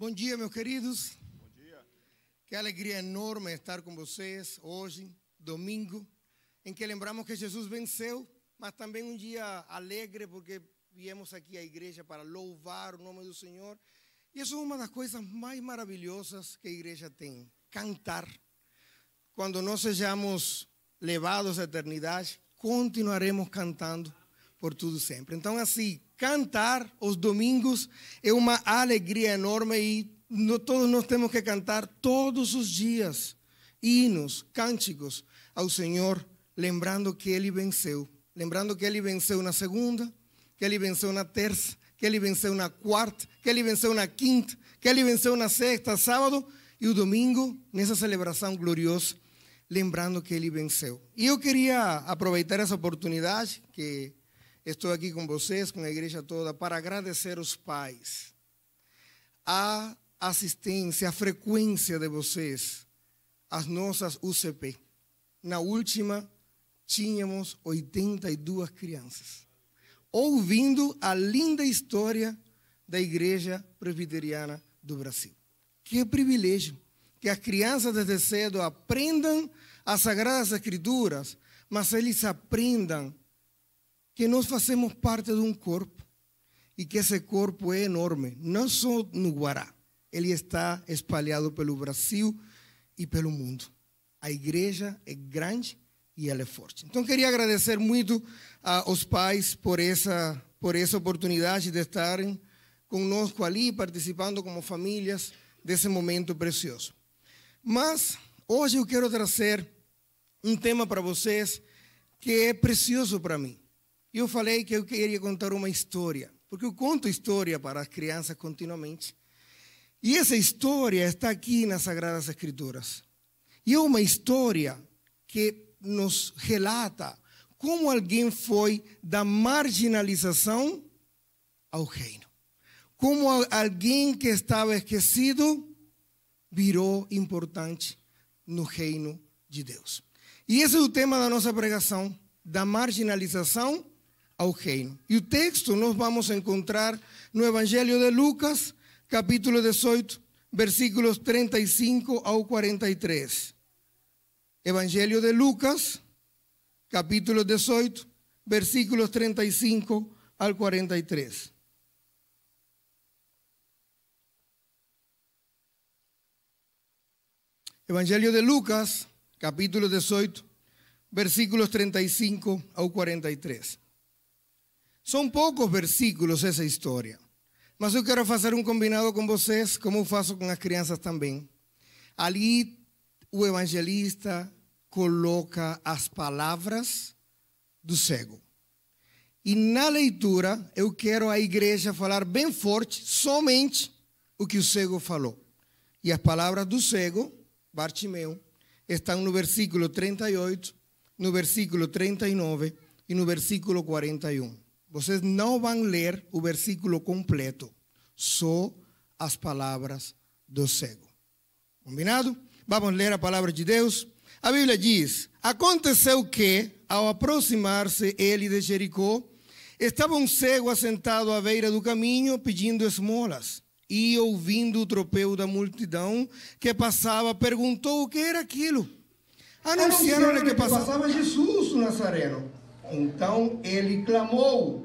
Bom dia, meus queridos. Bom dia. Que alegria enorme estar com vocês hoje, domingo, em que lembramos que Jesus venceu, mas também um dia alegre, porque viemos aqui à igreja para louvar o nome do Senhor. E isso é uma das coisas mais maravilhosas que a igreja tem: cantar. Quando nós sejamos levados à eternidade, continuaremos cantando por tudo sempre. Então, assim, cantar os domingos é uma alegria enorme e no, todos nós temos que cantar todos os dias hinos, cânticos ao Senhor, lembrando que Ele venceu. Lembrando que Ele venceu na segunda, que Ele venceu na terça, que Ele venceu na quarta, que Ele venceu na quinta, que Ele venceu na sexta, sábado e o domingo, nessa celebração gloriosa, lembrando que Ele venceu. E eu queria aproveitar essa oportunidade que Estou aqui com vocês, com a igreja toda, para agradecer os pais. A assistência, a frequência de vocês às nossas UCP. Na última, tínhamos 82 crianças, ouvindo a linda história da Igreja Presbiteriana do Brasil. Que privilégio que as crianças desde cedo aprendam as Sagradas Escrituras, mas eles aprendam que nós fazemos parte de um corpo e que esse corpo é enorme, não só no Guará, ele está espalhado pelo Brasil e pelo mundo. A igreja é grande e ela é forte. Então, queria agradecer muito aos pais por essa, por essa oportunidade de estarem conosco ali, participando como famílias desse momento precioso. Mas hoje eu quero trazer um tema para vocês que é precioso para mim. Eu falei que eu queria contar uma história, porque eu conto história para as crianças continuamente. E essa história está aqui nas Sagradas Escrituras. E é uma história que nos relata como alguém foi da marginalização ao reino. Como alguém que estava esquecido virou importante no reino de Deus. E esse é o tema da nossa pregação, da marginalização Y el texto nos vamos a encontrar en el Evangelio de Lucas, capítulo 18, versículos 35 al 43. Evangelio de Lucas, capítulo 18, versículos 35 al 43. Evangelio de Lucas, capítulo 18, versículos 35 al 43. São poucos versículos essa história, mas eu quero fazer um combinado com vocês, como faço com as crianças também. Ali o evangelista coloca as palavras do cego. E na leitura, eu quero a igreja falar bem forte somente o que o cego falou. E as palavras do cego, Bartimeu, estão no versículo 38, no versículo 39 e no versículo 41. Vocês não vão ler o versículo completo, só as palavras do cego. Combinado? Vamos ler a palavra de Deus. A Bíblia diz: Aconteceu que, ao aproximar-se ele de Jericó, estava um cego assentado à beira do caminho pedindo esmolas. E, ouvindo o tropeu da multidão que passava, perguntou o que era aquilo. Anunciaram-lhe que passava Jesus, o Nazareno. Então ele clamou: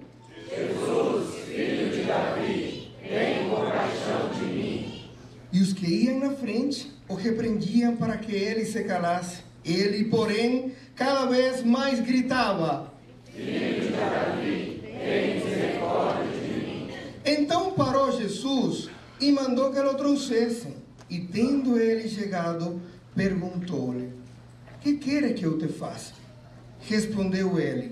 Jesus, filho de Davi, tem compaixão de mim. E os que iam na frente o repreendiam para que ele se calasse. Ele, porém, cada vez mais gritava: Filho de Davi, tem misericórdia de mim. Então parou Jesus e mandou que o trouxessem. E tendo ele chegado, perguntou-lhe: Que queres que eu te faça? Respondeu ele: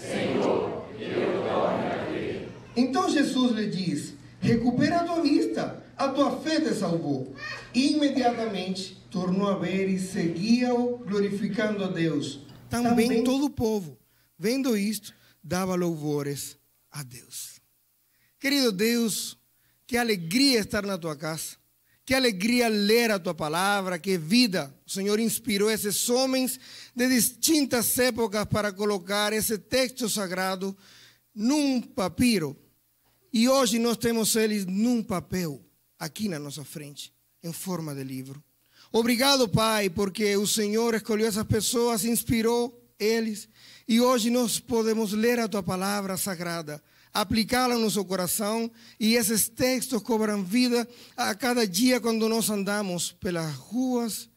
Senhor, eu te aqui. Então Jesus lhe diz: Recupera a tua vista, a tua fé te salvou. E imediatamente tornou a ver e seguia-o, glorificando a Deus. Também, Também todo o povo, vendo isto, dava louvores a Deus. Querido Deus, que alegria estar na tua casa. Que alegria ler a tua palavra, que vida. O Senhor inspirou esses homens de distintas épocas para colocar esse texto sagrado num papiro. E hoje nós temos eles num papel, aqui na nossa frente, em forma de livro. Obrigado, Pai, porque o Senhor escolheu essas pessoas, inspirou eles, e hoje nós podemos ler a tua palavra sagrada aplicá-la no nosso coração e esses textos cobram vida a cada dia quando nós andamos pelas ruas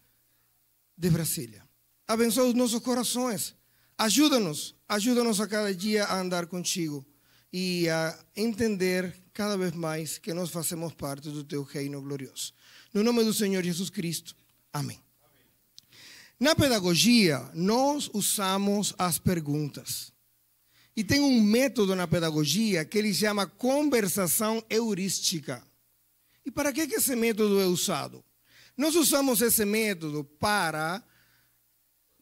de Brasília. Abençoa os nossos corações. Ajuda-nos, ajuda-nos a cada dia a andar contigo e a entender cada vez mais que nós fazemos parte do teu reino glorioso. No nome do Senhor Jesus Cristo. Amém. Amém. Na pedagogia, nós usamos as perguntas. E tem um método na pedagogia que ele chama conversação heurística. E para que, esse método é usado? Nós usamos esse método para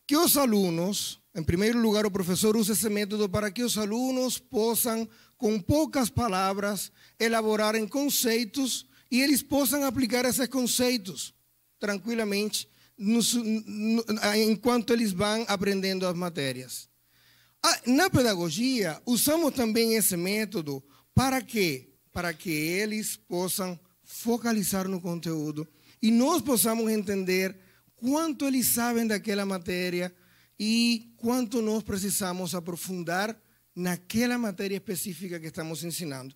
que os alunos, em primeiro lugar, o professor usa esse método para que os alunos possam, com poucas palavras, elaborarem conceitos e eles possam aplicar esses conceitos tranquilamente enquanto eles vão aprendendo as matérias. Ah, na pedagogia, usamos também esse método para quê? Para que eles possam focalizar no conteúdo e nós possamos entender quanto eles sabem daquela matéria e quanto nós precisamos aprofundar naquela matéria específica que estamos ensinando.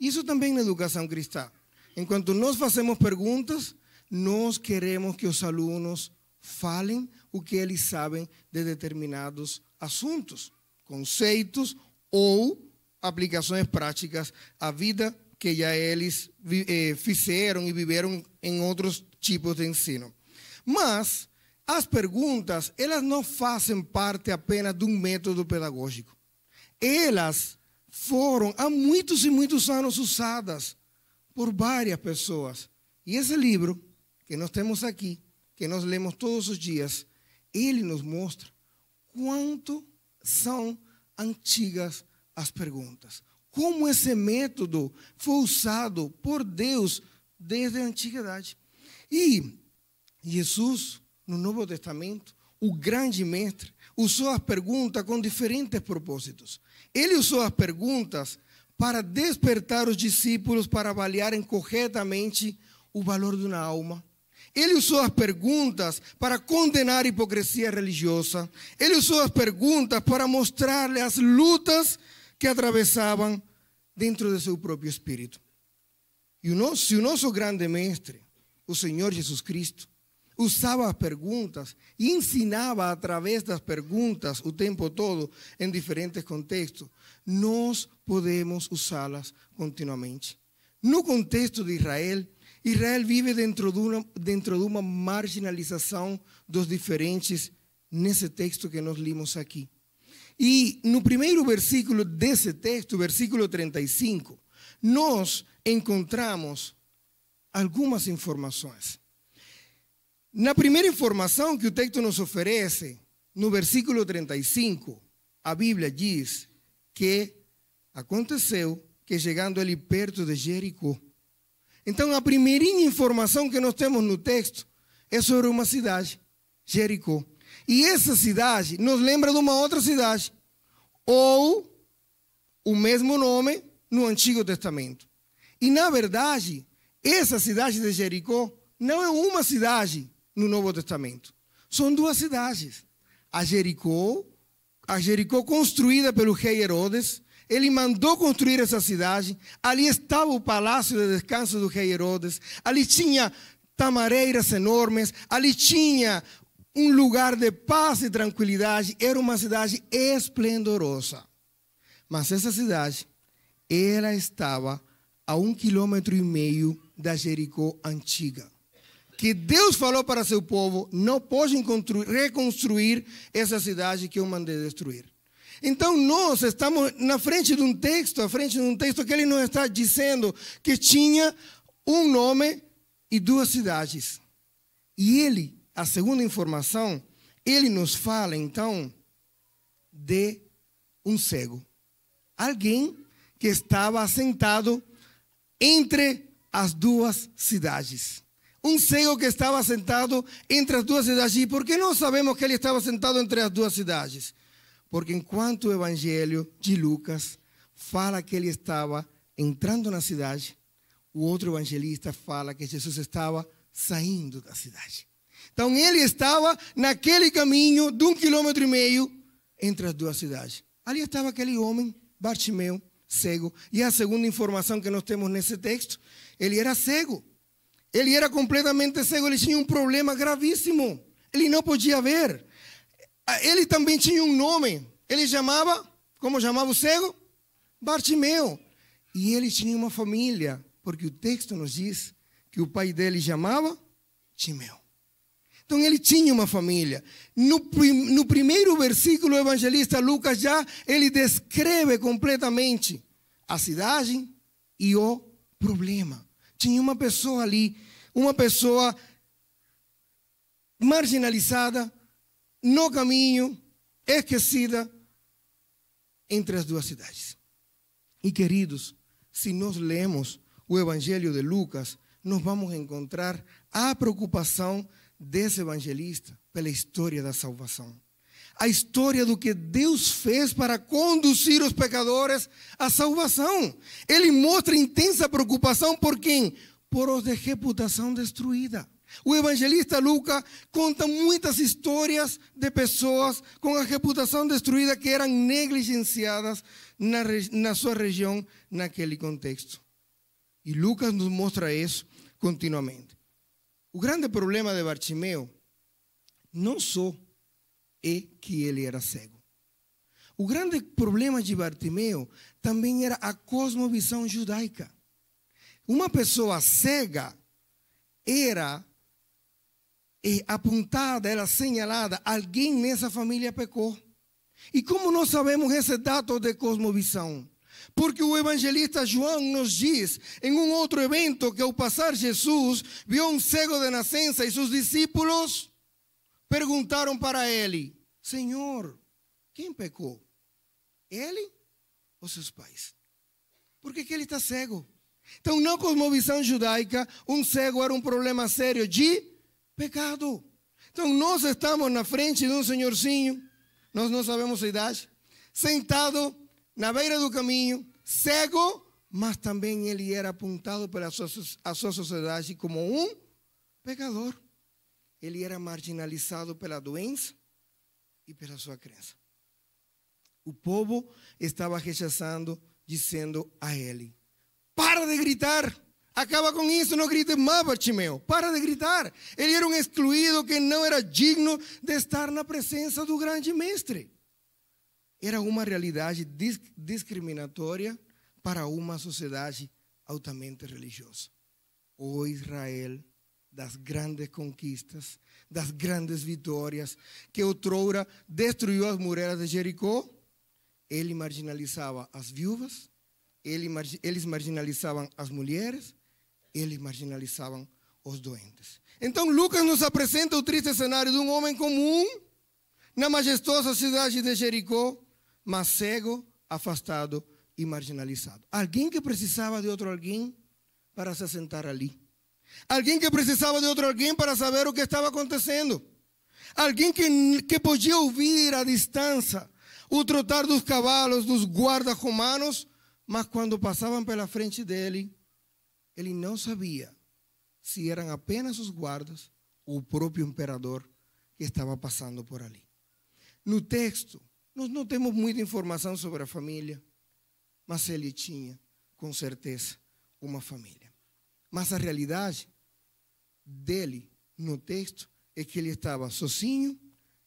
Isso também na educação cristã. Enquanto nós fazemos perguntas, nós queremos que os alunos falem o que eles sabem de determinados assuntos conceitos ou aplicações práticas à vida que já eles eh, fizeram e viveram em outros tipos de ensino. Mas as perguntas, elas não fazem parte apenas de um método pedagógico. Elas foram há muitos e muitos anos usadas por várias pessoas. E esse livro que nós temos aqui, que nós lemos todos os dias, ele nos mostra quanto são antigas as perguntas. Como esse método foi usado por Deus desde a antiguidade. E Jesus, no Novo Testamento, o grande mestre, usou as perguntas com diferentes propósitos. Ele usou as perguntas para despertar os discípulos para avaliarem corretamente o valor de uma alma, ele usou as perguntas para condenar a hipocrisia religiosa. Ele usou as perguntas para mostrar-lhe as lutas que atravessavam dentro de seu próprio espírito. E o nosso, se o nosso grande mestre, o Senhor Jesus Cristo, usava as perguntas e ensinava através das perguntas o tempo todo em diferentes contextos, nós podemos usá-las continuamente. No contexto de Israel, Israel vive dentro de uma, dentro de uma marginalização dos diferentes nesse texto que nós limos aqui. E no primeiro versículo desse texto, versículo 35, nós encontramos algumas informações. Na primeira informação que o texto nos oferece, no versículo 35, a Bíblia diz que aconteceu que chegando ali perto de Jericó, então, a primeirinha informação que nós temos no texto é sobre uma cidade, Jericó. E essa cidade nos lembra de uma outra cidade, ou o mesmo nome no Antigo Testamento. E, na verdade, essa cidade de Jericó não é uma cidade no Novo Testamento. São duas cidades. A Jericó, a Jericó construída pelo rei Herodes, ele mandou construir essa cidade. Ali estava o palácio de descanso do rei Herodes. Ali tinha tamareiras enormes. Ali tinha um lugar de paz e tranquilidade. Era uma cidade esplendorosa. Mas essa cidade, ela estava a um quilômetro e meio da Jericó antiga que Deus falou para seu povo, não pode reconstruir essa cidade que eu mandei destruir. Então nós estamos na frente de um texto, à frente de um texto que ele nos está dizendo que tinha um nome e duas cidades. E ele, a segunda informação, ele nos fala então de um cego. Alguém que estava sentado entre as duas cidades. Um cego que estava sentado entre as duas cidades. E por que não sabemos que ele estava sentado entre as duas cidades? Porque enquanto o evangelho de Lucas fala que ele estava entrando na cidade, o outro evangelista fala que Jesus estava saindo da cidade. Então ele estava naquele caminho de um quilômetro e meio entre as duas cidades. Ali estava aquele homem, Bartimeu, cego. E a segunda informação que nós temos nesse texto, ele era cego. Ele era completamente cego, ele tinha um problema gravíssimo. Ele não podia ver. Ah, ele também tinha um nome. Ele chamava, como chamava o cego? Bartimeu. E ele tinha uma família, porque o texto nos diz que o pai dele chamava Timeu. Então ele tinha uma família. No, no primeiro versículo do evangelista Lucas já ele descreve completamente a cidade e o problema. Tinha uma pessoa ali, uma pessoa marginalizada, no caminho, esquecida entre as duas cidades. E queridos, se nós lemos o Evangelho de Lucas, nós vamos encontrar a preocupação desse evangelista pela história da salvação. A história do que Deus fez para conduzir os pecadores à salvação. Ele mostra intensa preocupação por quem? Por os de reputação destruída. O evangelista Lucas conta muitas histórias de pessoas com a reputação destruída que eram negligenciadas na, na sua região, naquele contexto. E Lucas nos mostra isso continuamente. O grande problema de Bartimeu não só é que ele era cego. O grande problema de Bartimeu também era a cosmovisão judaica. Uma pessoa cega era eh, apuntada, era señalada alguém nessa família pecou. E como nós sabemos esse dado de cosmovisão? Porque o evangelista João nos diz, em um outro evento, que ao passar Jesus viu um cego de nascença e seus discípulos perguntaram para ele: Senhor, quem pecou? Ele ou seus pais? Por que, que ele está cego? Então, na cosmovisão judaica, um cego era um problema sério de Pecado. Então, nós estamos na frente de um senhorzinho, nós não sabemos a idade, sentado na beira do caminho, cego, mas também ele era apontado pela sua, a sua sociedade como um pecador. Ele era marginalizado pela doença e pela sua crença. O povo estava rechaçando, dizendo a ele: Para de gritar! Acaba com isso, não grite mais, Bartimeu. Para de gritar. Ele era um excluído que não era digno de estar na presença do grande mestre. Era uma realidade discriminatória para uma sociedade altamente religiosa. O Israel das grandes conquistas, das grandes vitórias, que outrora destruiu as muralhas de Jericó, ele marginalizava as viúvas, eles marginalizavam as mulheres, eles marginalizavam os doentes. Então Lucas nos apresenta o triste cenário de um homem comum na majestosa cidade de Jericó, mas cego, afastado e marginalizado. Alguém que precisava de outro alguém para se sentar ali. Alguém que precisava de outro alguém para saber o que estava acontecendo. Alguém que, que podia ouvir à distância o trotar dos cavalos dos guardas romanos, mas quando passavam pela frente dele, ele não sabia se eram apenas os guardas ou o próprio imperador que estava passando por ali. No texto, nós não temos muita informação sobre a família, mas ele tinha, com certeza, uma família. Mas a realidade dele no texto é que ele estava sozinho,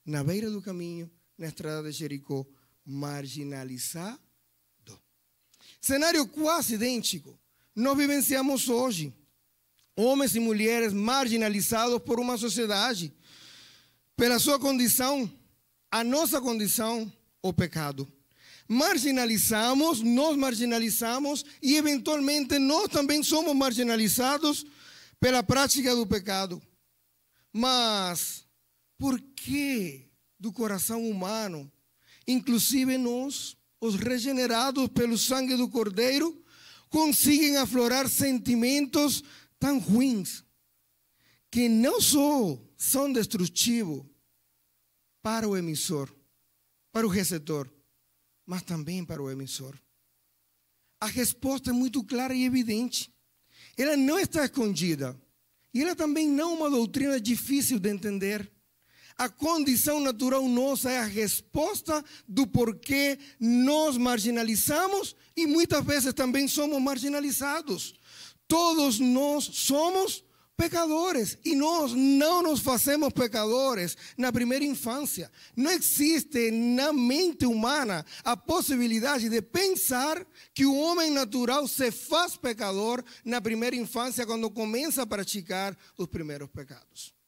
na beira do caminho, na estrada de Jericó, marginalizado. Cenário quase idêntico nós vivenciamos hoje. Homens e mulheres marginalizados por uma sociedade, pela sua condição, a nossa condição, o pecado. Marginalizamos, nós marginalizamos e, eventualmente, nós também somos marginalizados pela prática do pecado. Mas, por que do coração humano, inclusive nós, os regenerados pelo sangue do Cordeiro, conseguem aflorar sentimentos tão ruins que não só são destrutivos para o emissor, para o receptor, mas também para o emissor. A resposta é muito clara e evidente. Ela não está escondida. E ela também não é uma doutrina difícil de entender. A condição natural nossa é a resposta do porquê nos marginalizamos e muitas vezes também somos marginalizados. Todos nós somos pecadores e nós não nos fazemos pecadores na primeira infância. Não existe na mente humana a possibilidade de pensar que o homem natural se faz pecador na primeira infância quando começa a praticar os primeiros pecados.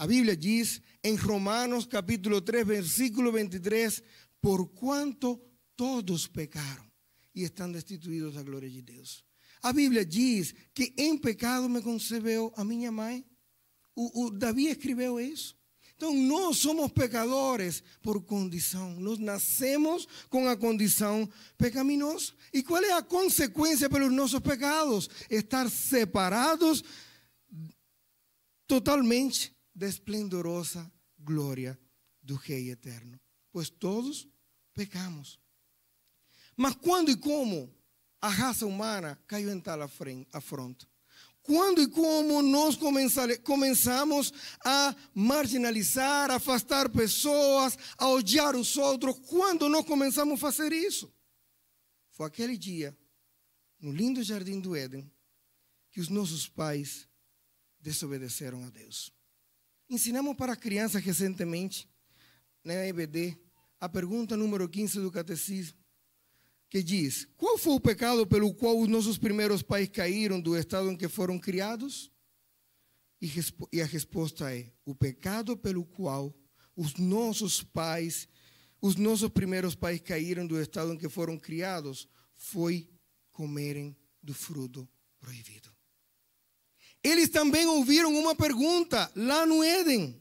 A Bíblia diz em Romanos capítulo 3, versículo 23, por quanto todos pecaram e estão destituídos da glória de Deus. A Bíblia diz que em pecado me concebeu a minha mãe. O, o Davi escreveu isso. Então, nós somos pecadores por condição. Nós nascemos com a condição pecaminosa. E qual é a consequência pelos nossos pecados? Estar separados totalmente da esplendorosa glória do Rei eterno. Pois todos pecamos. Mas quando e como a raça humana caiu em tal afronto? Quando e como nós começamos a marginalizar, afastar pessoas, a odiar os outros? Quando nós começamos a fazer isso? Foi aquele dia, no lindo jardim do Éden, que os nossos pais desobedeceram a Deus. Ensinamos para crianças recentemente, na né, EBD, a pergunta número 15 do Catecismo, que diz: Qual foi o pecado pelo qual os nossos primeiros pais caíram do estado em que foram criados? E, a resposta é: o pecado pelo qual os nossos pais, os nossos primeiros pais caíram do estado em que foram criados, foi comerem do fruto proibido. Eles também ouviram uma pergunta lá no Éden.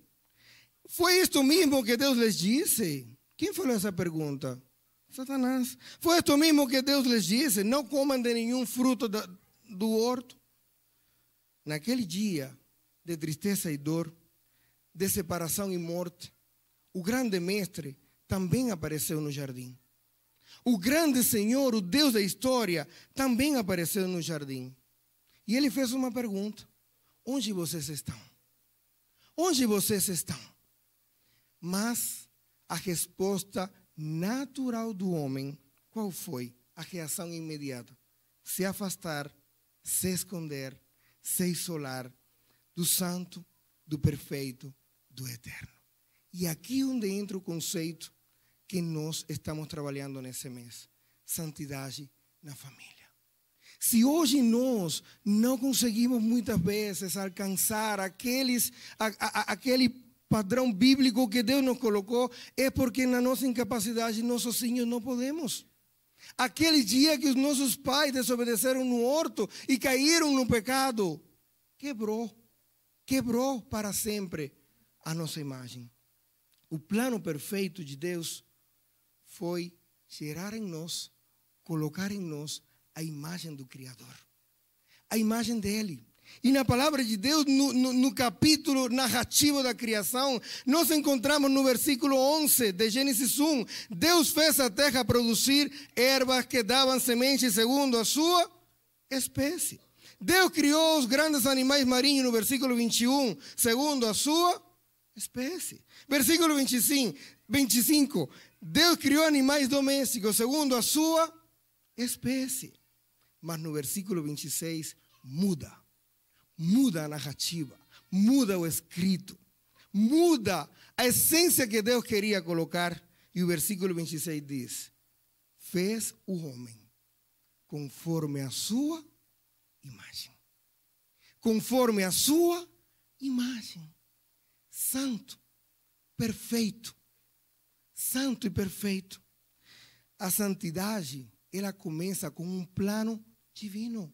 Foi isto mesmo que Deus lhes disse? Quem falou essa pergunta? Satanás. Foi isto mesmo que Deus lhes disse: não comam de nenhum fruto do horto. Naquele dia de tristeza e dor, de separação e morte, o grande mestre também apareceu no jardim. O grande Senhor, o Deus da história, também apareceu no jardim. E ele fez uma pergunta: Onde vocês estão? Onde vocês estão? Mas a resposta natural do homem, qual foi? A reação imediata: se afastar, se esconder, se isolar do santo, do perfeito, do eterno. E aqui é onde entra o conceito que nós estamos trabalhando nesse mês: santidade na família. Se hoje nós não conseguimos muitas vezes alcançar aqueles, a, a, aquele padrão bíblico que Deus nos colocou, é porque na nossa incapacidade nós sozinhos não podemos. Aquele dia que os nossos pais desobedeceram no horto e caíram no pecado, quebrou, quebrou para sempre a nossa imagem. O plano perfeito de Deus foi gerar em nós, colocar em nós a imagem do Criador, a imagem dele. E na palavra de Deus, no, no, no, capítulo narrativo da criação, nós encontramos no versículo 11 de Gênesis 1: Deus fez a terra produzir ervas que davam semente segundo a sua espécie. Deus criou os grandes animais marinhos, no versículo 21, segundo a sua espécie. Versículo 25: 25 Deus criou animais domésticos segundo a sua espécie. Mas no versículo 26 muda. Muda a narrativa, muda o escrito, muda a essência que Deus queria colocar. E o versículo 26 diz: Fez o homem conforme a sua imagem. Conforme a sua imagem. Santo, perfeito. Santo e perfeito. A santidade, ela começa com um plano divino.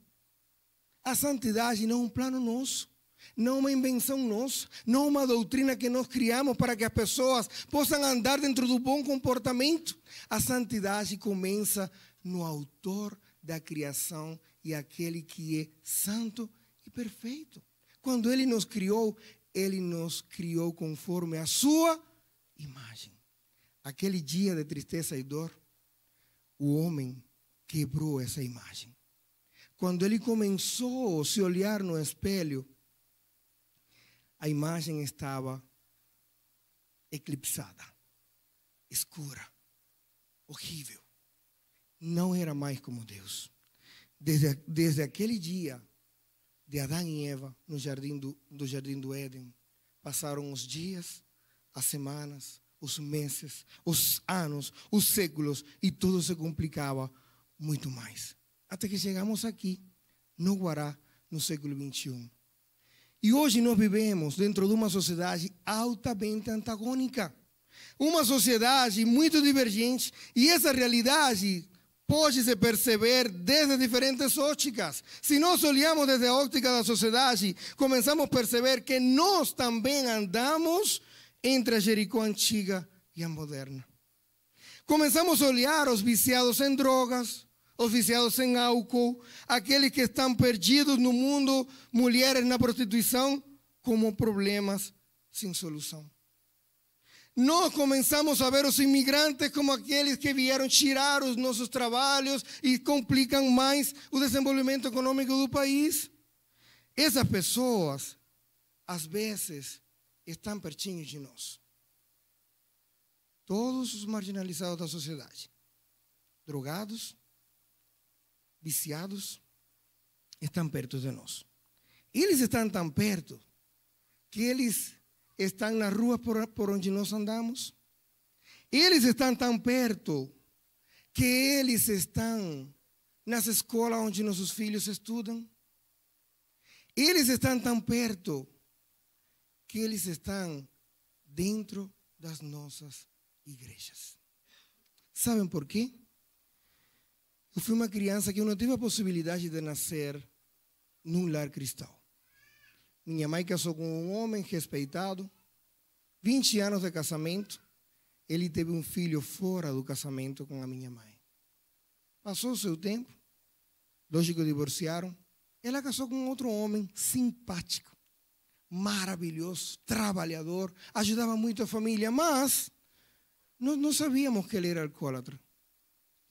A santidade não é um plano nosso, não é uma invenção nossa, não é uma doutrina que nós criamos para que as pessoas possam andar dentro do bom comportamento. A santidade começa no autor da criação e aquele que é santo e perfeito. Quando ele nos criou, ele nos criou conforme a sua imagem. Aquele dia de tristeza e dor, o homem quebrou essa imagem. Quando ele começou a se olhar no espelho, a imagem estava eclipsada, escura, horrível. Não era mais como Deus. Desde, desde aquele dia de Adão e Eva no jardim do, do jardim do Éden, passaram os dias, as semanas, os meses, os anos, os séculos e tudo se complicava muito mais até que chegamos aqui, no Guará, no século XXI. E hoje nós vivemos dentro de uma sociedade altamente antagônica. Uma sociedade muito divergente, e essa realidade pode se perceber desde diferentes óticas. Se nós olhamos desde a ótica da sociedade, começamos a perceber que nós também andamos entre a Jericó antiga e a moderna. Começamos a olhar os viciados em drogas, Oficiados em álcool, aqueles que estão perdidos no mundo, mulheres na prostituição, como problemas sem solução. Nós começamos a ver os imigrantes como aqueles que vieram tirar os nossos trabalhos e complicam mais o desenvolvimento econômico do país. Essas pessoas, às vezes, estão pertinho de nós. Todos os marginalizados da sociedade, drogados, viciados estão perto de nós. Eles estão tão perto que eles estão na rua por, por onde nós andamos. Eles estão tão perto que eles estão nas escolas onde nossos filhos estudam. Eles estão tão perto que eles estão dentro das nossas igrejas. Sabem por quê? Eu fui uma criança que eu não tive a possibilidade de nascer num lar cristão. Minha mãe casou com um homem respeitado, 20 anos de casamento. Ele teve um filho fora do casamento com a minha mãe. Passou o seu tempo, lógico, divorciaram. Ela casou com outro homem simpático, maravilhoso, trabalhador, ajudava muito a família, mas nós não sabíamos que ele era alcoólatra.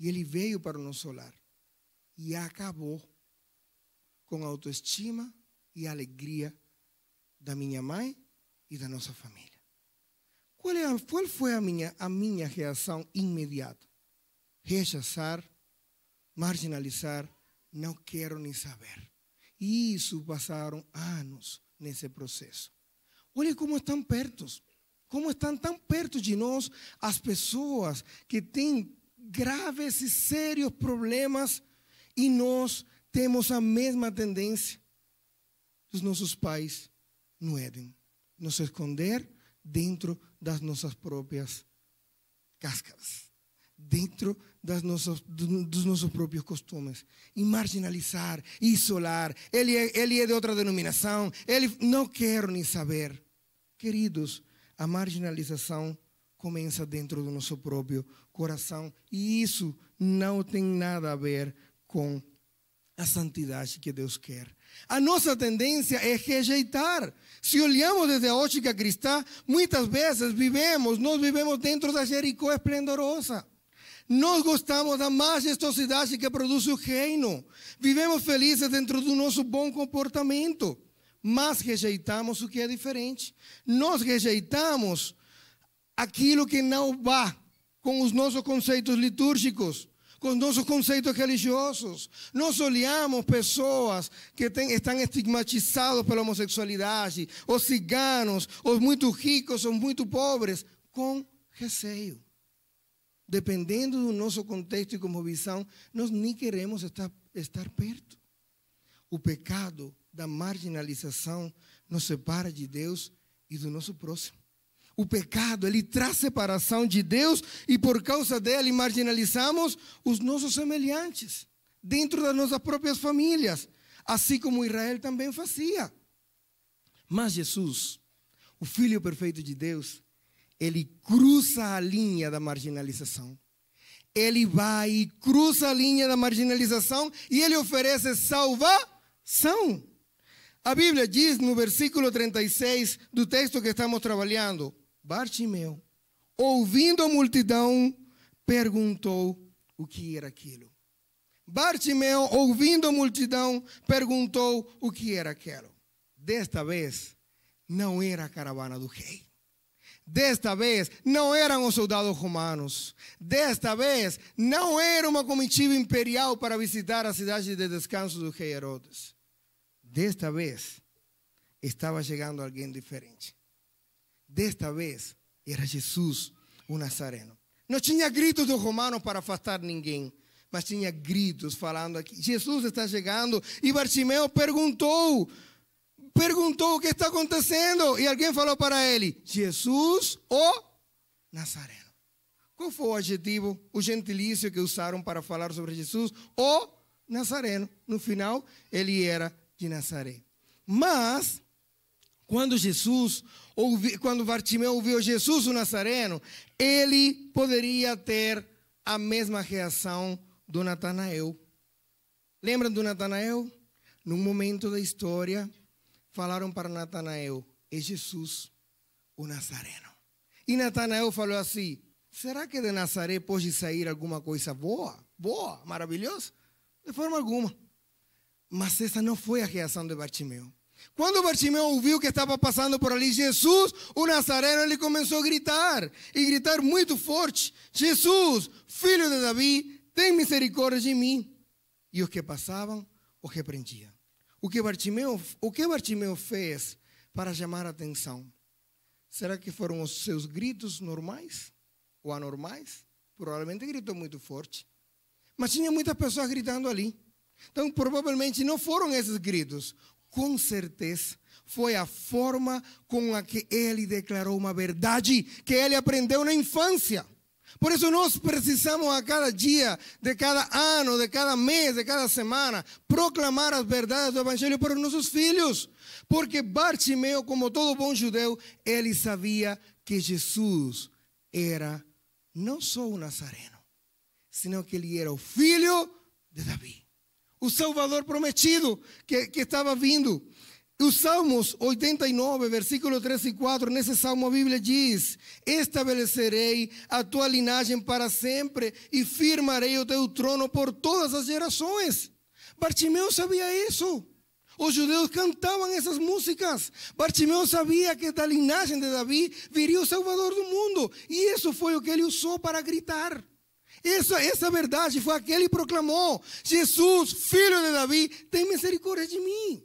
E ele veio para o nosso lar e acabou com a autoestima e a alegria da minha mãe e da nossa família. Qual, é, qual foi a minha, a minha reação imediata? Rechazar, marginalizar, não quero nem saber. E isso passaram anos nesse processo. Olha como estão perto, como estão tão perto de nós as pessoas que têm graves e sérios problemas e nós temos a mesma tendência dos nossos pais no Éden nos esconder dentro das nossas próprias cascas, dentro das nossas, dos nossos próprios costumes, e marginalizar, isolar. Ele é, ele é de outra denominação, ele não quero nem saber. Queridos, a marginalização começa dentro do nosso próprio coração. E isso não tem nada a ver com a santidade que Deus quer. A nossa tendência é rejeitar. Se olhamos desde a ótica cristã, muitas vezes vivemos, nós vivemos dentro da Jericó esplendorosa. Nós gostamos da majestosidade que produz o reino. Vivemos felizes dentro do nosso bom comportamento, mas rejeitamos o que é diferente. Nós rejeitamos aquilo que não vá com os nossos conceitos litúrgicos, com os nossos conceitos religiosos. Nós olhamos pessoas que estão estigmatizadas pela homossexualidade, os ciganos, os muito ricos, os muito pobres, com receio. Dependendo do nosso contexto e visão, nós nem queremos estar, estar perto. O pecado da marginalização nos separa de Deus e do nosso próximo. O pecado, ele traz separação de Deus e por causa dele marginalizamos os nossos semelhantes dentro das nossas próprias famílias, assim como Israel também fazia. Mas Jesus, o Filho perfeito de Deus, ele cruza a linha da marginalização. Ele vai e cruza a linha da marginalização e ele oferece salvação. A Bíblia diz no versículo 36 do texto que estamos trabalhando: Bartimeu, ouvindo a multidão, perguntou o que era aquilo. Bartimeu, ouvindo a multidão, perguntou o que era aquilo. Desta vez, não era a caravana do rei. Desta vez, não eram os soldados romanos. Desta vez, não era uma comitiva imperial para visitar a cidade de descanso do rei Herodes. Desta vez, estava chegando alguém diferente. Desta vez era Jesus, o Nazareno. Não tinha gritos dos romanos para afastar ninguém, mas tinha gritos falando aqui: Jesus está chegando. E Bartimeu perguntou: perguntou o que está acontecendo. E alguém falou para ele: Jesus, o Nazareno. Qual foi o adjetivo, o gentilício que usaram para falar sobre Jesus? O Nazareno. No final, ele era de Nazaré. Mas quando Jesus, ouvi, quando Bartimeu ouviu Jesus o Nazareno, ele poderia ter a mesma reação do Natanael. Lembram do Natanael? Num momento da história, falaram para Natanael: "É Jesus, o Nazareno". E Natanael falou assim: "Será que é de Nazaré pode sair alguma coisa boa? Boa, maravilhosa?" De forma alguma. Mas essa não foi a reação de Bartimeu. Quando Bartimeu ouviu que estava passando por ali Jesus, o Nazareno, ele começou a gritar, e gritar muito forte: Jesus, filho de Davi, tem misericórdia de mim. E os que passavam o repreendiam. O que Bartimeu, o que Bartimeu fez para chamar a atenção? Será que foram os seus gritos normais ou anormais? Provavelmente gritou muito forte. Mas tinha muitas pessoas gritando ali. Então, provavelmente não foram esses gritos, com certeza, foi a forma com a que ele declarou uma verdade que ele aprendeu na infância. Por isso nós precisamos a cada dia, de cada ano, de cada mês, de cada semana, proclamar as verdades do Evangelho para os nossos filhos. Porque Bartimeu, como todo bom judeu, ele sabia que Jesus era não só o Nazareno, senão que ele era o filho de Davi o Salvador prometido que, que estava vindo. Os Salmos 89, versículo 3 e 4, nesse salmo a Bíblia diz: Estabelecerei a tua linhagem para sempre e firmarei o teu trono por todas as gerações. Bartimeu sabia isso. Os judeus cantavam essas músicas. Bartimeu sabia que da linhagem de Davi viria o Salvador do mundo. E isso foi o que ele usou para gritar. Essa, essa verdade foi a que ele proclamou: Jesus, filho de Davi, tem misericórdia de mim.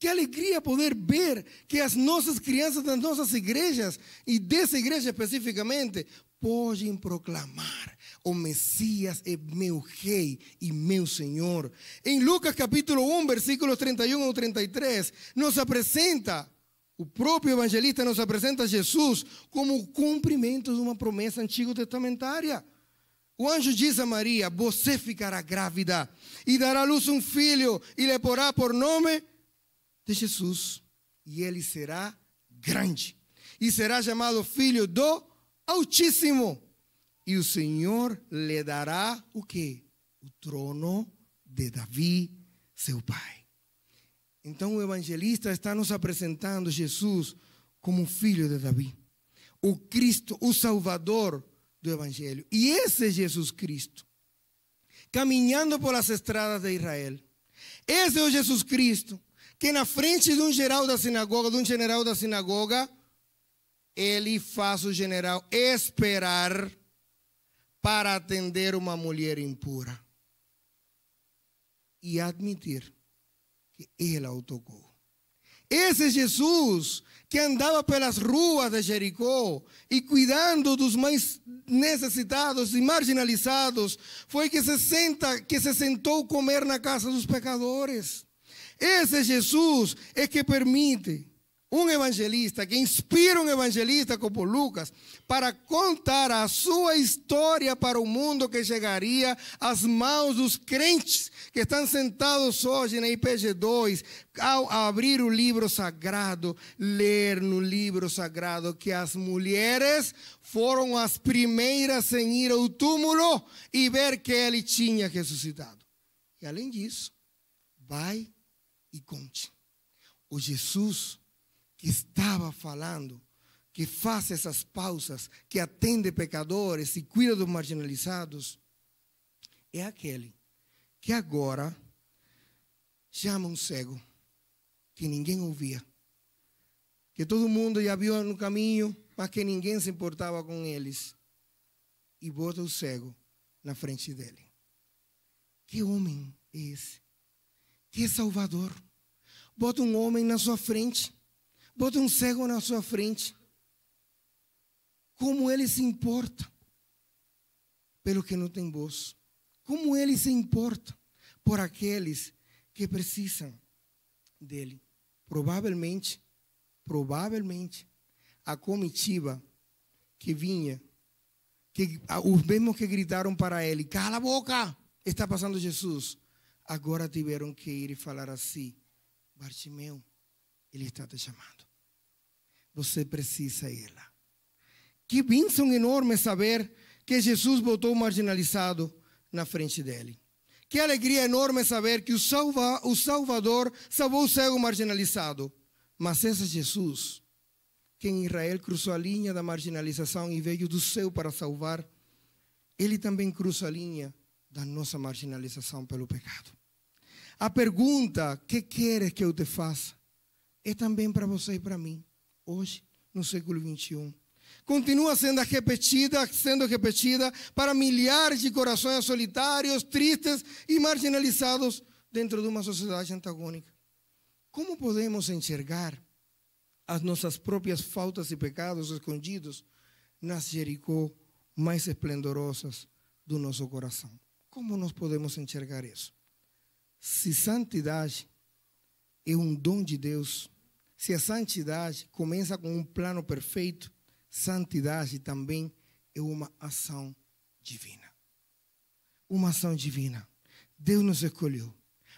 Que alegria poder ver que as nossas crianças das nossas igrejas, e dessa igreja especificamente, podem proclamar: O Messias é meu rei e meu Senhor. Em Lucas capítulo 1, versículos 31 ao 33, nos apresenta, o próprio evangelista nos apresenta Jesus como o cumprimento de uma promessa antigo testamentária. O anjo diz a Maria: Você ficará grávida e dará à luz um filho, e lhe porá por nome de Jesus. E ele será grande, e será chamado Filho do Altíssimo. E o Senhor lhe dará o que? O trono de Davi, seu pai. Então o evangelista está nos apresentando Jesus como filho de Davi, o Cristo, o Salvador do Evangelho. E esse é Jesus Cristo, caminhando pelas estradas de Israel. Esse é o Jesus Cristo, que na frente de um geral da sinagoga, de um general da sinagoga, ele faz o general esperar para atender uma mulher impura e admitir que ela o tocou. Esse Jesus que andava pelas ruas de Jericó e cuidando dos mais necessitados e marginalizados, foi que se senta, que se sentou comer na casa dos pecadores. Esse Jesus é que permite um evangelista, que inspira um evangelista como Lucas, para contar a sua história para o mundo que chegaria às mãos dos crentes que estão sentados hoje na IPG2, ao abrir o livro sagrado, ler no livro sagrado que as mulheres foram as primeiras em ir ao túmulo e ver que ele tinha ressuscitado. E além disso, vai e conte. O Jesus que estava falando, que faz essas pausas, que atende pecadores e cuida dos marginalizados, é aquele que agora chama um cego que ninguém ouvia, que todo mundo já viu no caminho, mas que ninguém se importava com eles, e bota o cego na frente dele. Que homem é esse? Que salvador! Bota um homem na sua frente Bota um cego na sua frente. Como ele se importa pelo que não tem voz? Como ele se importa por aqueles que precisam dele. Provavelmente, provavelmente, a comitiva que vinha, que os mesmos que gritaram para ele: cala a boca, está passando Jesus. Agora tiveram que ir e falar assim: Bartimeu, ele está te chamando você precisa ir lá. Que bênção enorme saber que Jesus botou o marginalizado na frente dele. Que alegria enorme saber que o, salva, o Salvador salvou o cego marginalizado. Mas esse Jesus, que em Israel cruzou a linha da marginalização e veio do céu para salvar, ele também cruza a linha da nossa marginalização pelo pecado. A pergunta que queres que eu te faça é também para você e para mim hoje, no século XXI. Continua sendo repetida, sendo repetida para milhares de corações solitários, tristes e marginalizados dentro de uma sociedade antagônica. Como podemos enxergar as nossas próprias faltas e pecados escondidos nas Jericó mais esplendorosas do nosso coração? Como nós podemos enxergar isso? Se santidade é um dom de Deus, se a santidade começa com um plano perfeito, santidade também é uma ação divina. Uma ação divina. Deus nos escolheu.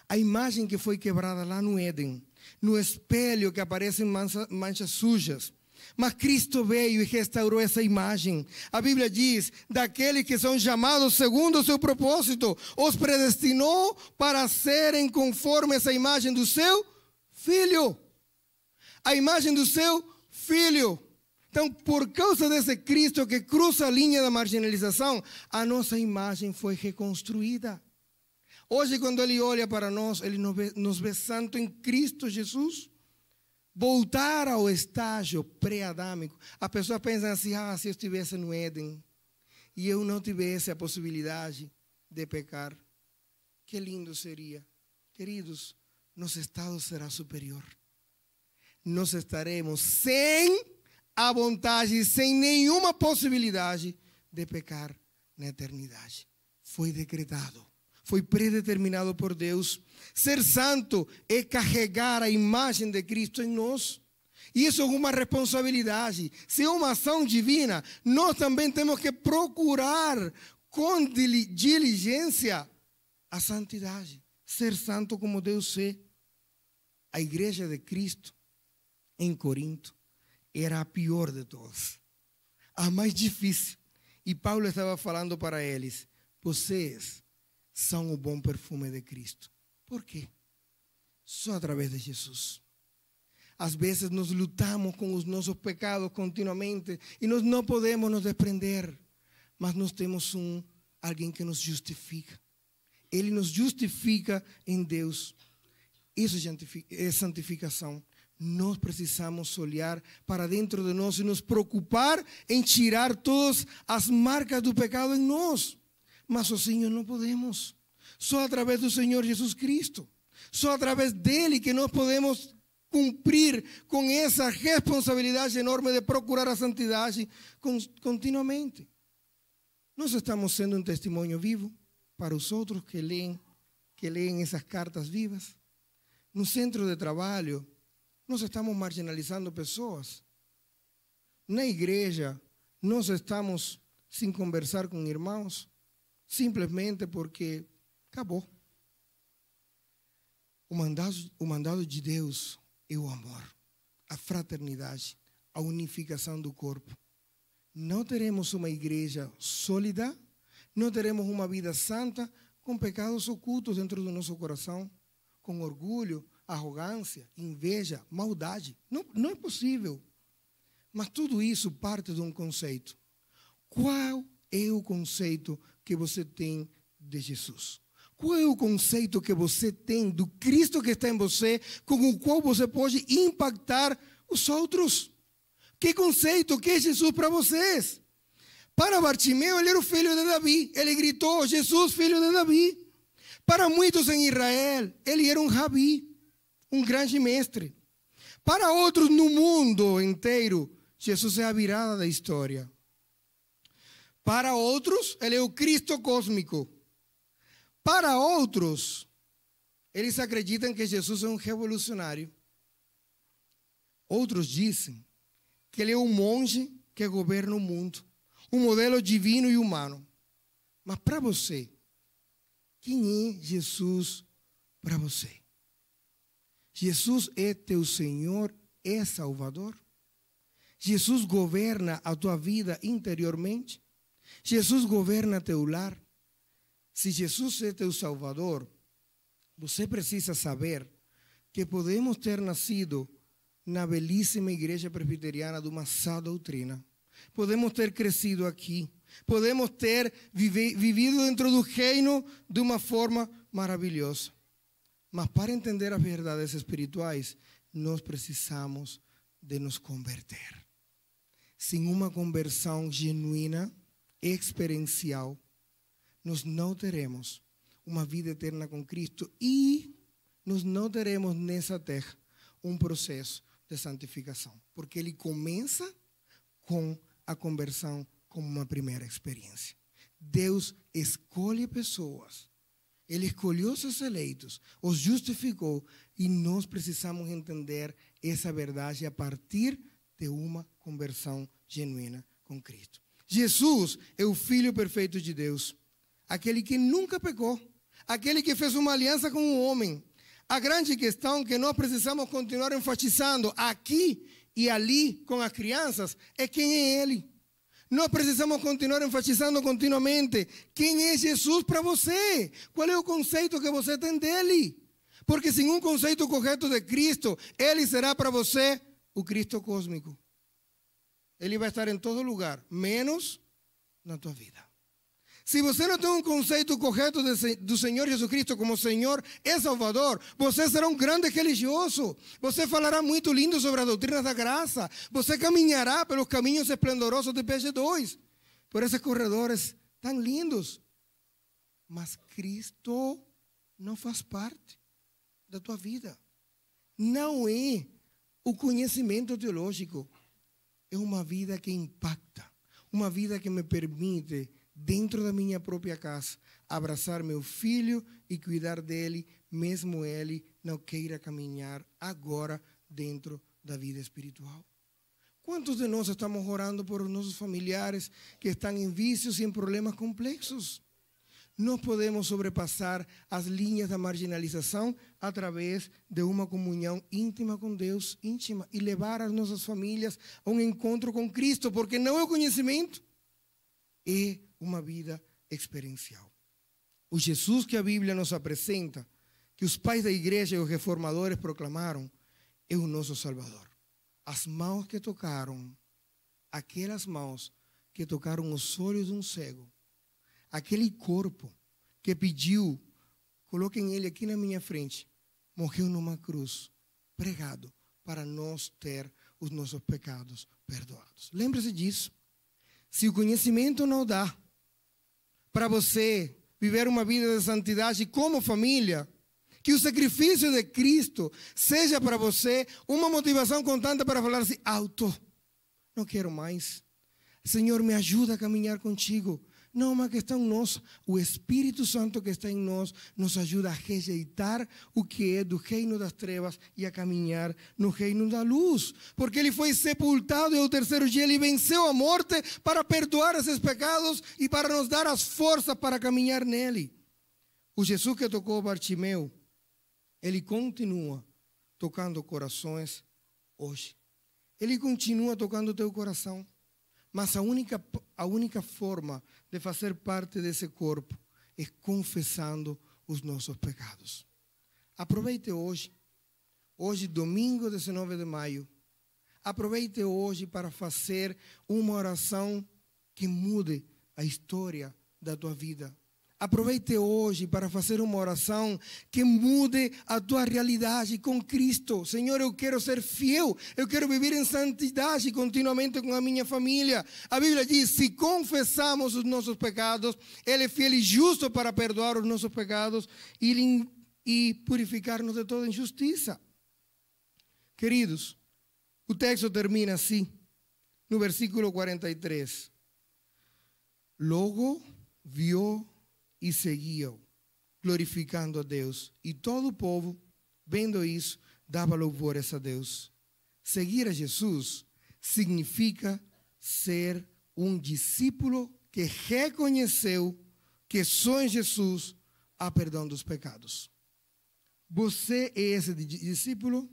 A imagem que foi quebrada lá no Éden, no espelho que aparecem manchas sujas. Mas Cristo veio e restaurou essa imagem. A Bíblia diz: daqueles que são chamados segundo o seu propósito, os predestinou para serem conforme essa imagem do seu filho a imagem do seu filho. Então, por causa desse Cristo que cruza a linha da marginalização, a nossa imagem foi reconstruída. Hoje, quando Ele olha para nós, Ele nos vê, nos vê santo em Cristo Jesus. Voltar ao estágio pré-adâmico. As pessoas pensam assim: ah, se eu estivesse no Éden e eu não tivesse a possibilidade de pecar, que lindo seria. Queridos, nosso estado será superior nós estaremos sem a vontade, sem nenhuma possibilidade de pecar na eternidade. Foi decretado, foi predeterminado por Deus. Ser santo é carregar a imagem de Cristo em nós. E isso é uma responsabilidade. Se é uma ação divina, nós também temos que procurar com diligência a santidade. Ser santo como Deus é. A igreja de Cristo em Corinto era a pior de todas, a mais difícil. E Paulo estava falando para eles: vocês são o bom perfume de Cristo. Por quê? Só através de Jesus. Às vezes nós lutamos com os nossos pecados continuamente e nós não podemos nos desprender, mas nós temos um alguém que nos justifica. Ele nos justifica em Deus. Isso é, é santificação nós precisamos olhar para dentro de nós e nos preocupar em tirar todas as marcas do pecado em nós. Mas sozinhos não podemos. Só através do Senhor Jesus Cristo. Só através dele que nós podemos cumprir com essa responsabilidade enorme de procurar a santidade continuamente. Nós estamos sendo um testemunho vivo para os outros que leem, que leem essas cartas vivas. No centro de trabalho, nós estamos marginalizando pessoas. Na igreja, nós estamos sem conversar com irmãos, simplesmente porque acabou. O mandado, o mandado de Deus é o amor, a fraternidade, a unificação do corpo. Não teremos uma igreja sólida, não teremos uma vida santa com pecados ocultos dentro do nosso coração, com orgulho, arrogância, inveja, maldade. Não, não é possível. Mas tudo isso parte de um conceito. Qual é o conceito que você tem de Jesus? Qual é o conceito que você tem do Cristo que está em você, com o qual você pode impactar os outros? Que conceito que é Jesus para vocês? Para Bartimeu, ele era o filho de Davi. Ele gritou: Jesus, filho de Davi. Para muitos em Israel, ele era um Rabi um grande mestre. Para outros no mundo inteiro, Jesus é a virada da história. Para outros, ele é o Cristo cósmico. Para outros, eles acreditam que Jesus é um revolucionário. Outros dizem que ele é um monge que governa o mundo, um modelo divino e humano. Mas para você, quem é Jesus para você? Jesus é teu Senhor e é Salvador? Jesus governa a tua vida interiormente? Jesus governa teu lar? Se Jesus é teu Salvador, você precisa saber que podemos ter nascido na belíssima igreja presbiteriana de uma sã doutrina. Podemos ter crescido aqui. Podemos ter vivido dentro do reino de uma forma maravilhosa. Mas para entender as verdades espirituais, nós precisamos de nos converter. Sem uma conversão genuína, experiencial, nós não teremos uma vida eterna com Cristo e nós não teremos nessa terra um processo de santificação, porque ele começa com a conversão como uma primeira experiência. Deus escolhe pessoas ele escolheu seus eleitos, os justificou, e nós precisamos entender essa verdade a partir de uma conversão genuína com Cristo. Jesus é o Filho perfeito de Deus, aquele que nunca pecou, aquele que fez uma aliança com o um homem. A grande questão que nós precisamos continuar enfatizando aqui e ali com as crianças é quem é Ele. Nós precisamos continuar enfatizando continuamente quem é Jesus para você. Qual é o conceito que você tem dele? Porque sem um conceito correto de Cristo, ele será para você o Cristo cósmico. Ele vai estar em todo lugar, menos na tua vida. Se você não tem um conceito correto de, do Senhor Jesus Cristo como Senhor e Salvador, você será um grande religioso. Você falará muito lindo sobre a doutrina da graça. Você caminhará pelos caminhos esplendorosos de PG2, por esses corredores tão lindos. Mas Cristo não faz parte da tua vida. Não é o conhecimento teológico. É uma vida que impacta, uma vida que me permite dentro da minha própria casa, abraçar meu filho e cuidar dele, mesmo ele não queira caminhar agora dentro da vida espiritual. Quantos de nós estamos orando por nossos familiares que estão em vícios e em problemas complexos? Nós podemos sobrepassar as linhas da marginalização através de uma comunhão íntima com Deus, íntima, e levar as nossas famílias a um encontro com Cristo, porque não é o conhecimento, é uma vida experiencial. O Jesus que a Bíblia nos apresenta, que os pais da igreja e os reformadores proclamaram, é o nosso Salvador. As mãos que tocaram, aquelas mãos que tocaram os olhos de um cego, aquele corpo que pediu, coloquem ele aqui na minha frente, morreu numa cruz, pregado, para nós ter os nossos pecados perdoados. Lembre-se disso. Se o conhecimento não dá, para você viver uma vida de santidade como família. Que o sacrifício de Cristo seja para você uma motivação constante para falar assim: alto, não quero mais. Senhor, me ajuda a caminhar contigo. Não mas que está em nós O Espírito Santo que está em nós nos ajuda a rejeitar o que é do reino das trevas e a caminhar no reino da luz. Porque ele foi sepultado e ao terceiro dia ele venceu a morte para perdoar esses pecados e para nos dar as forças para caminhar nele. O Jesus que tocou Bartimeu, ele continua tocando corações hoje. Ele continua tocando teu coração. Mas a única, a única forma de fazer parte desse corpo é confessando os nossos pecados. Aproveite hoje, hoje, domingo 19 de maio. Aproveite hoje para fazer uma oração que mude a história da tua vida Aproveite hoje para fazer uma oração que mude a tua realidade com Cristo. Senhor, eu quero ser fiel, eu quero viver em santidade continuamente com a minha família. A Bíblia diz: se confessamos os nossos pecados, Ele é fiel e justo para perdoar os nossos pecados e, e purificar-nos de toda injustiça. Queridos, o texto termina assim, no versículo 43. Logo viu e seguiam, glorificando a Deus. E todo o povo, vendo isso, dava louvores a Deus. Seguir a Jesus significa ser um discípulo que reconheceu que só em Jesus há perdão dos pecados. Você é esse discípulo?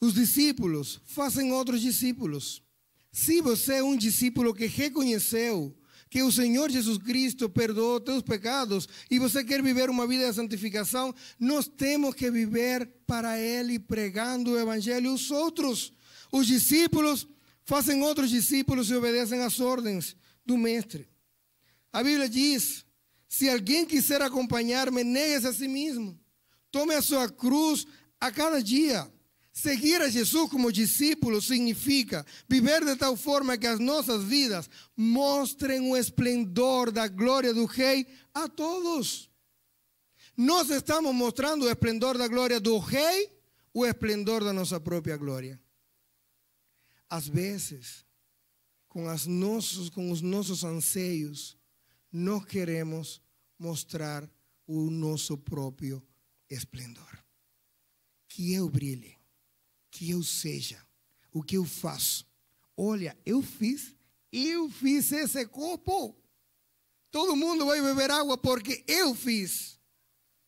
Os discípulos fazem outros discípulos. Se você é um discípulo que reconheceu que o Senhor Jesus Cristo perdoou teus pecados e você quer viver uma vida de santificação, nós temos que viver para Ele pregando o Evangelho os outros. Os discípulos fazem outros discípulos e obedecem às ordens do Mestre. A Bíblia diz: se alguém quiser acompanhar-me, negue-se a si mesmo, tome a sua cruz a cada dia Seguir a Jesus como discípulo significa viver de tal forma que as nossas vidas mostrem o esplendor da glória do Rei a todos. Nós estamos mostrando o esplendor da glória do Rei, o esplendor da nossa própria glória. Às vezes, com, as nossos, com os nossos anseios, nós queremos mostrar o nosso próprio esplendor. Que eu brilhe que eu seja, o que eu faço. Olha, eu fiz, eu fiz esse copo. Todo mundo vai beber água porque eu fiz.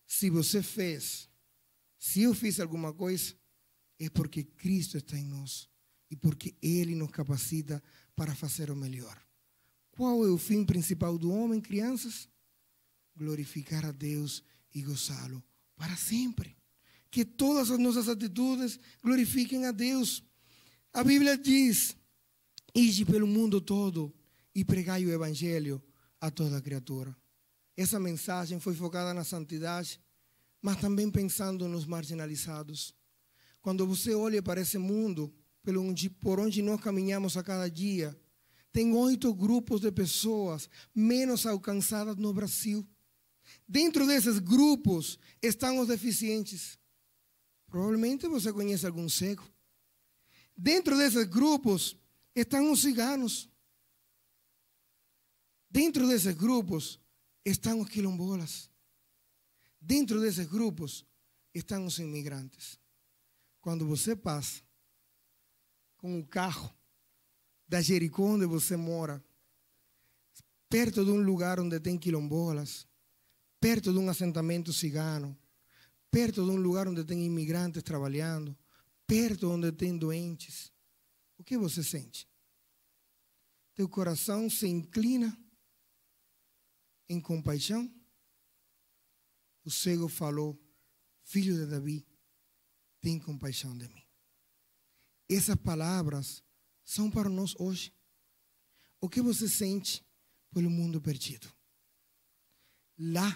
Se você fez, se eu fiz alguma coisa, é porque Cristo está em nós e porque Ele nos capacita para fazer o melhor. Qual é o fim principal do homem, crianças? Glorificar a Deus e gozá-lo para sempre que todas as nossas atitudes glorifiquem a Deus. A Bíblia diz: Ide pelo mundo todo e pregai o Evangelho a toda criatura. Essa mensagem foi focada na santidade, mas também pensando nos marginalizados. Quando você olha para esse mundo, por onde nós caminhamos a cada dia, tem oito grupos de pessoas menos alcançadas no Brasil. Dentro desses grupos estão os deficientes, Provavelmente você conhece algum cego. Dentro desses grupos estão os ciganos. Dentro desses grupos estão os quilombolas. Dentro desses grupos estão os imigrantes. Quando você passa com o carro da Jericó, onde você mora, perto de um lugar onde tem quilombolas, perto de um assentamento cigano, perto de um lugar onde tem imigrantes trabalhando, perto onde tem doentes, o que você sente? Teu coração se inclina em compaixão? O cego falou: Filho de Davi, tem compaixão de mim. Essas palavras são para nós hoje. O que você sente pelo mundo perdido? Lá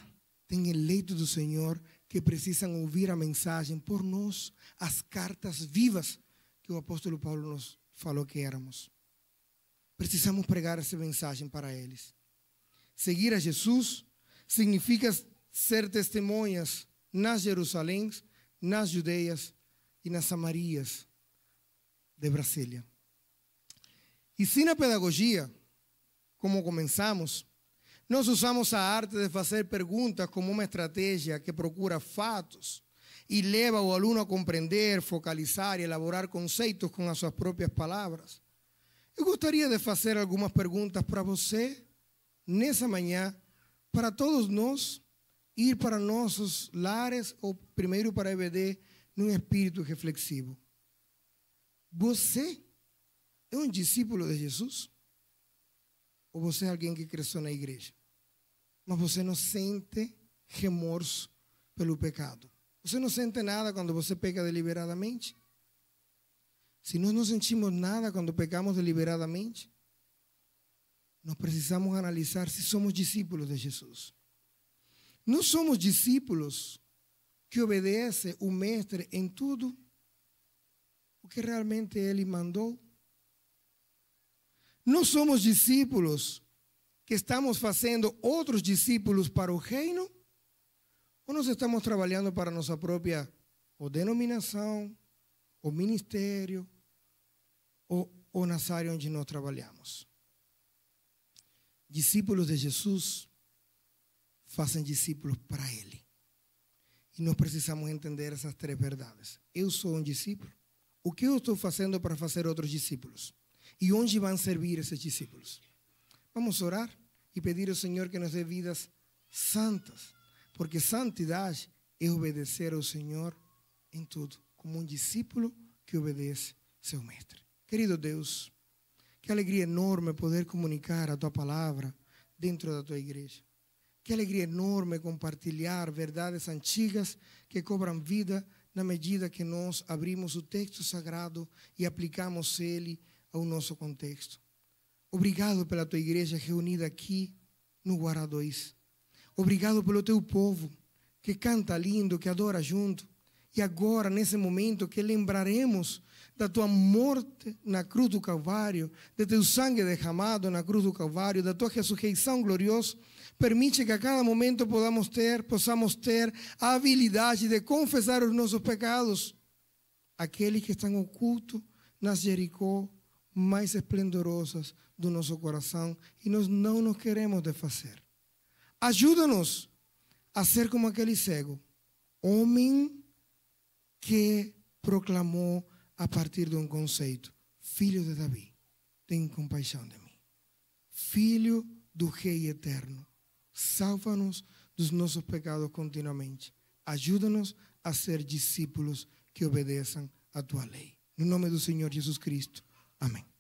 tem eleito do Senhor que precisam ouvir a mensagem por nós, as cartas vivas que o apóstolo Paulo nos falou que éramos. Precisamos pregar essa mensagem para eles. Seguir a Jesus significa ser testemunhas nas Jerusalém, nas Judeias e nas Samarias de Brasília. E se na pedagogia, como começamos, nós usamos a arte de fazer perguntas como uma estratégia que procura fatos e leva o aluno a compreender, focalizar e elaborar conceitos com as suas próprias palavras. Eu gostaria de fazer algumas perguntas para você nessa manhã, para todos nós ir para nossos lares ou primeiro para EBD num espírito reflexivo. Você é um discípulo de Jesus? Ou você é alguém que cresceu na igreja? mas você não sente remorso pelo pecado. Você não sente nada quando você peca deliberadamente? Se nós não sentimos nada quando pecamos deliberadamente, nós precisamos analisar se somos discípulos de Jesus. Não somos discípulos que obedece o Mestre em tudo o que realmente ele mandou? Não somos discípulos que estamos fazendo outros discípulos para o reino? Ou nós estamos trabalhando para nossa própria ou denominação, ou ministério, ou, ou nas áreas onde nós trabalhamos? Discípulos de Jesus fazem discípulos para Ele. E nós precisamos entender essas três verdades. Eu sou um discípulo. O que eu estou fazendo para fazer outros discípulos? E onde vão servir esses discípulos? Vamos orar? y pedir al Señor que nos dé vidas santas, porque santidad es obedecer al Señor en todo, como un discípulo que obedece a su maestro. Querido Dios, qué alegría enorme poder comunicar a tu palabra dentro de tu iglesia. Qué alegría enorme compartilhar verdades antigas que cobran vida na medida que nós abrimos o texto sagrado e aplicamos ele ao nosso contexto. Obrigado pela tua igreja reunida aqui no Guará 2. Obrigado pelo teu povo que canta lindo, que adora junto. E agora, nesse momento, que lembraremos da tua morte na cruz do Calvário, do teu sangue derramado na cruz do Calvário, da tua ressurreição gloriosa, permite que a cada momento podamos ter, possamos ter a habilidade de confessar os nossos pecados, aqueles que estão ocultos nas Jericó mais esplendorosas do nosso coração e nós não nos queremos desfazer. Ajuda-nos a ser como aquele cego, homem que proclamou a partir de um conceito: Filho de Davi, tem compaixão de mim. Filho do Rei Eterno, salva-nos dos nossos pecados continuamente. Ajuda-nos a ser discípulos que obedeçam a tua lei. No nome do Senhor Jesus Cristo. Amém.